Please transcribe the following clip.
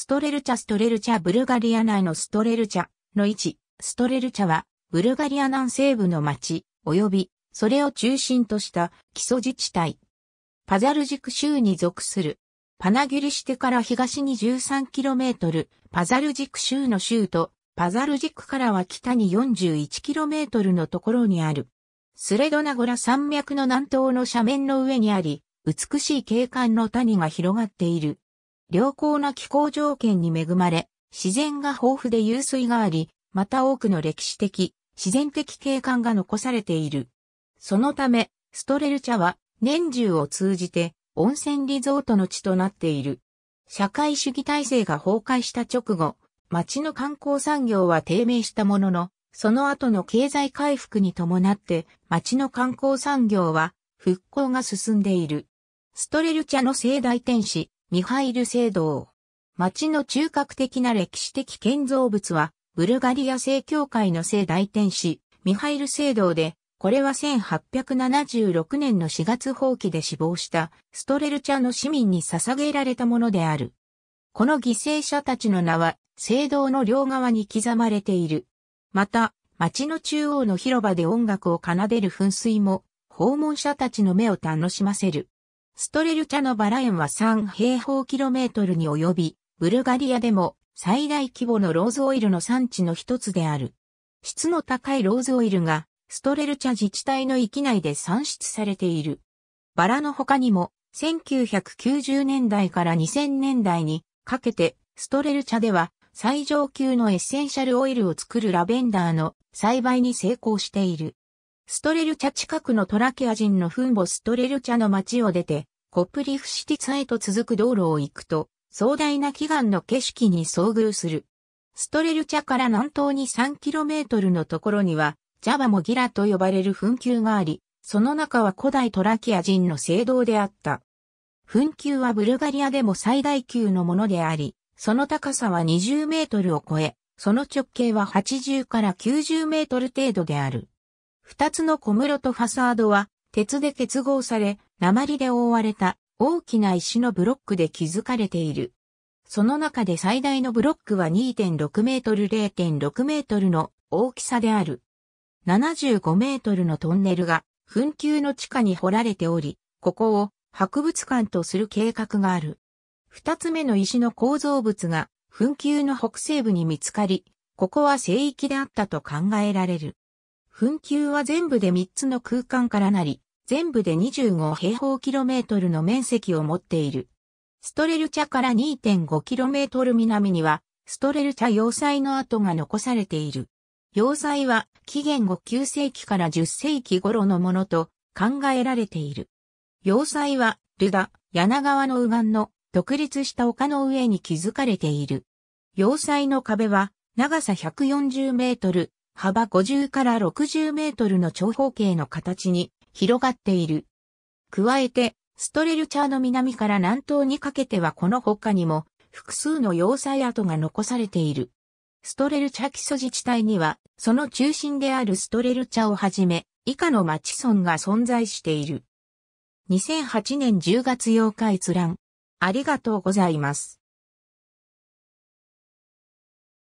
ストレルチャストレルチャブルガリア内のストレルチャの位置、ストレルチャはブルガリア南西部の町、及びそれを中心とした基礎自治体。パザルジク州に属する。パナギュリシテから東に 13km、パザルジク州の州と、パザルジクからは北に 41km のところにある。スレドナゴラ山脈の南東の斜面の上にあり、美しい景観の谷が広がっている。良好な気候条件に恵まれ、自然が豊富で湧水があり、また多くの歴史的、自然的景観が残されている。そのため、ストレルチャは年中を通じて温泉リゾートの地となっている。社会主義体制が崩壊した直後、町の観光産業は低迷したものの、その後の経済回復に伴って町の観光産業は復興が進んでいる。ストレルチャの盛大天使、ミハイル聖堂。町の中核的な歴史的建造物は、ブルガリア正教会の聖大天使、ミハイル聖堂で、これは1876年の4月放棄で死亡したストレルチャの市民に捧げられたものである。この犠牲者たちの名は、聖堂の両側に刻まれている。また、町の中央の広場で音楽を奏でる噴水も、訪問者たちの目を楽しませる。ストレルチャのバラ園は3平方キロメートルに及び、ブルガリアでも最大規模のローズオイルの産地の一つである。質の高いローズオイルが、ストレルチャ自治体の域内で産出されている。バラの他にも、1990年代から2000年代にかけて、ストレルチャでは最上級のエッセンシャルオイルを作るラベンダーの栽培に成功している。ストレルチャ近くのトラキア人の墳墓ストレルチャの町を出て、コプリフシティツへと続く道路を行くと、壮大な祈願の景色に遭遇する。ストレルチャから南東に 3km のところには、ジャバモギラと呼ばれる墳丘があり、その中は古代トラキア人の聖堂であった。墳丘はブルガリアでも最大級のものであり、その高さは20メートルを超え、その直径は80から90メートル程度である。二つの小室とファサードは鉄で結合され、鉛で覆われた大きな石のブロックで築かれている。その中で最大のブロックは2.6メートル0.6メートルの大きさである。75メートルのトンネルが墳丘の地下に掘られており、ここを博物館とする計画がある。二つ目の石の構造物が墳丘の北西部に見つかり、ここは聖域であったと考えられる。墳丘は全部で3つの空間からなり、全部で25平方キロメートルの面積を持っている。ストレルチャから2 5トル南には、ストレルチャ要塞の跡が残されている。要塞は紀元後9世紀から10世紀頃のものと考えられている。要塞はルダ、柳川の右岸の独立した丘の上に築かれている。要塞の壁は長さ140メートル、幅50から60メートルの長方形の形に広がっている。加えて、ストレルチャーの南から南東にかけてはこの他にも複数の要塞跡が残されている。ストレルチャ基礎自治体には、その中心であるストレルチャをはじめ、以下の町村が存在している。2008年10月8日閲覧。ありがとうございます。